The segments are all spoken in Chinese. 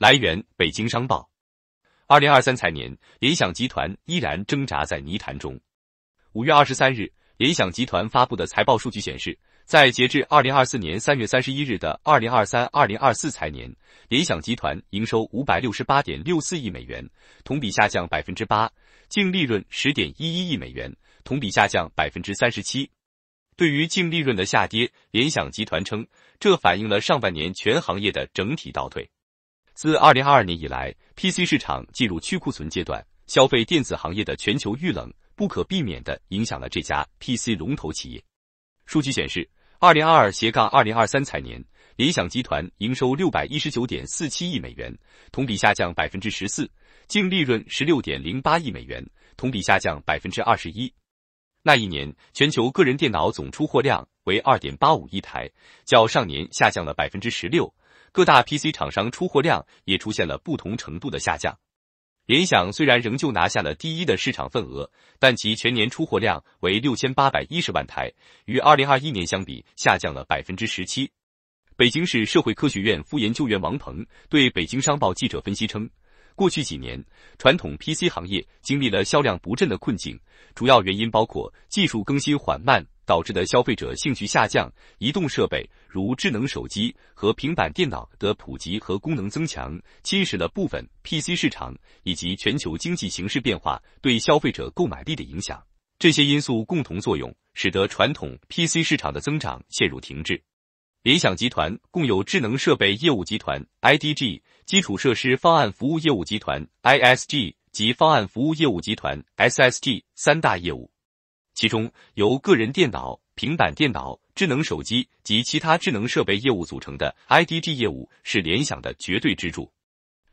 来源：北京商报。二零二三财年，联想集团依然挣扎在泥潭中。五月二十三日，联想集团发布的财报数据显示，在截至二零二四年三月三十一日的二零二三二零二四财年，联想集团营收五百六十八点六四亿美元，同比下降百分之八，净利润十点一一亿美元，同比下降百分之三十七。对于净利润的下跌，联想集团称，这反映了上半年全行业的整体倒退。自二零二二年以来，PC 市场进入去库存阶段，消费电子行业的全球遇冷不可避免地影响了这家 PC 龙头企业。数据显示，二零二二斜杠二零二三财年，联想集团营收六百一十九点四七亿美元，同比下降百分之十四，净利润十六点零八亿美元，同比下降百分之二十一。那一年，全球个人电脑总出货量为二点八五亿台，较上年下降了百分之十六。各大 PC 厂商出货量也出现了不同程度的下降。联想虽然仍旧拿下了第一的市场份额，但其全年出货量为六千八百一十万台，与二零二一年相比下降了百分之十七。北京市社会科学院副研究员王鹏对北京商报记者分析称，过去几年，传统 PC 行业经历了销量不振的困境，主要原因包括技术更新缓慢。导致的消费者兴趣下降，移动设备如智能手机和平板电脑的普及和功能增强，侵蚀了部分 PC 市场，以及全球经济形势变化对消费者购买力的影响。这些因素共同作用，使得传统 PC 市场的增长陷入停滞。联想集团共有智能设备业务集团 IDG、基础设施方案服务业务集团 ISG 及方案服务业务集团 SSG 三大业务。其中，由个人电脑、平板电脑、智能手机及其他智能设备业务组成的 IDG 业务是联想的绝对支柱。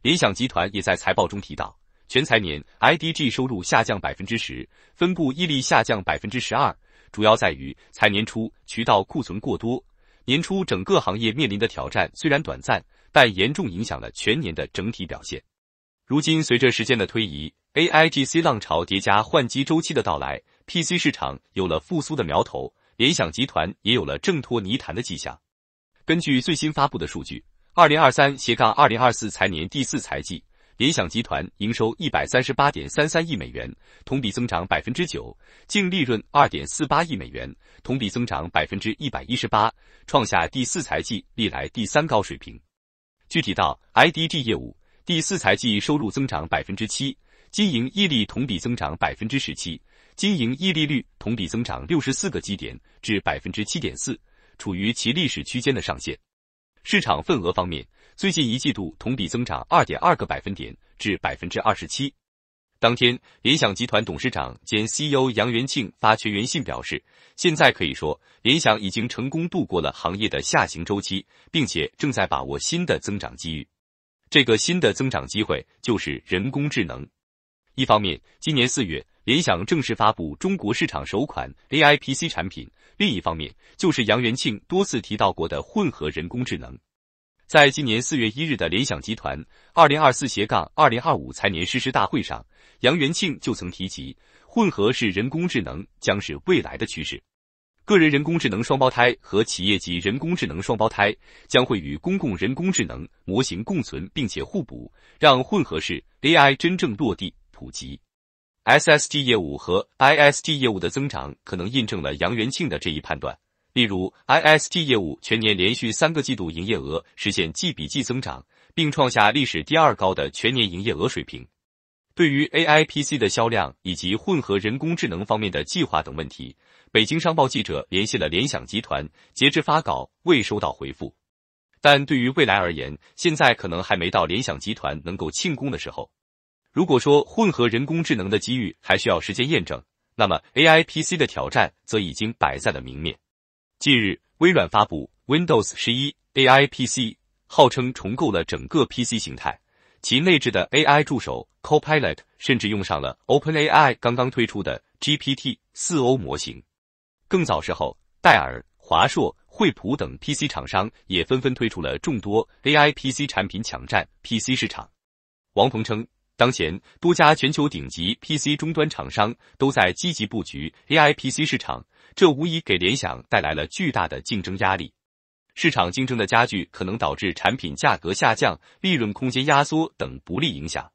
联想集团也在财报中提到，全财年 IDG 收入下降百分之十，分布溢利下降百分之十二，主要在于财年初渠道库存过多。年初整个行业面临的挑战虽然短暂，但严重影响了全年的整体表现。如今，随着时间的推移，AIGC 浪潮叠加换机周期的到来，PC 市场有了复苏的苗头，联想集团也有了挣脱泥潭的迹象。根据最新发布的数据，二零二三斜杠二零二四财年第四财季，联想集团营收一百三十八点三三亿美元，同比增长百分之九，净利润二点四八亿美元，同比增长百分之一百一十八，创下第四财季历来第三高水平。具体到 IDG 业务。第四财季收入增长百分之七，经营溢利同比增长百分之十七，经营溢利率同比增长六十四个基点至百分之七点四，处于其历史区间的上限。市场份额方面，最近一季度同比增长二点二个百分点至百分之二十七。当天，联想集团董事长兼 CEO 杨元庆发全员信表示：“现在可以说，联想已经成功度过了行业的下行周期，并且正在把握新的增长机遇。”这个新的增长机会就是人工智能。一方面，今年四月，联想正式发布中国市场首款 A I P C 产品；另一方面，就是杨元庆多次提到过的混合人工智能。在今年四月一日的联想集团二零二四斜杠二零二五财年实施大会上，杨元庆就曾提及，混合式人工智能将是未来的趋势。个人人工智能双胞胎和企业级人工智能双胞胎将会与公共人工智能模型共存，并且互补，让混合式 AI 真正落地普及。SSG 业务和 IST 业务的增长可能印证了杨元庆的这一判断。例如，IST 业务全年连续三个季度营业额实现季比季增长，并创下历史第二高的全年营业额水平。对于 AIPC 的销量以及混合人工智能方面的计划等问题。北京商报记者联系了联想集团，截至发稿未收到回复。但对于未来而言，现在可能还没到联想集团能够庆功的时候。如果说混合人工智能的机遇还需要时间验证，那么 A I P C 的挑战则已经摆在了明面。近日，微软发布 Windows 十一 A I P C，号称重构了整个 P C 形态，其内置的 A I 助手 Copilot，甚至用上了 Open A I 刚刚推出的 G P T 四 O 模型。更早时候，戴尔、华硕、惠普等 PC 厂商也纷纷推出了众多 AI PC 产品，抢占 PC 市场。王鹏称，当前多家全球顶级 PC 终端厂商都在积极布局 AI PC 市场，这无疑给联想带来了巨大的竞争压力。市场竞争的加剧可能导致产品价格下降、利润空间压缩等不利影响。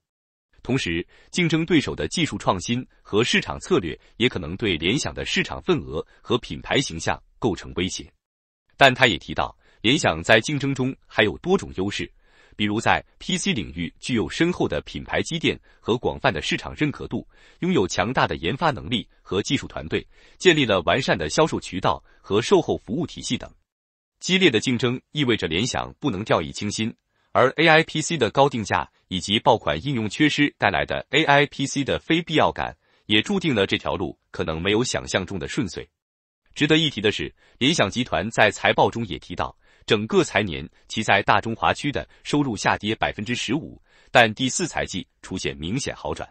同时，竞争对手的技术创新和市场策略也可能对联想的市场份额和品牌形象构成威胁。但他也提到，联想在竞争中还有多种优势，比如在 PC 领域具有深厚的品牌积淀和广泛的市场认可度，拥有强大的研发能力和技术团队，建立了完善的销售渠道和售后服务体系等。激烈的竞争意味着联想不能掉以轻心，而 AI PC 的高定价。以及爆款应用缺失带来的 AI PC 的非必要感，也注定了这条路可能没有想象中的顺遂。值得一提的是，联想集团在财报中也提到，整个财年其在大中华区的收入下跌百分之十五，但第四财季出现明显好转。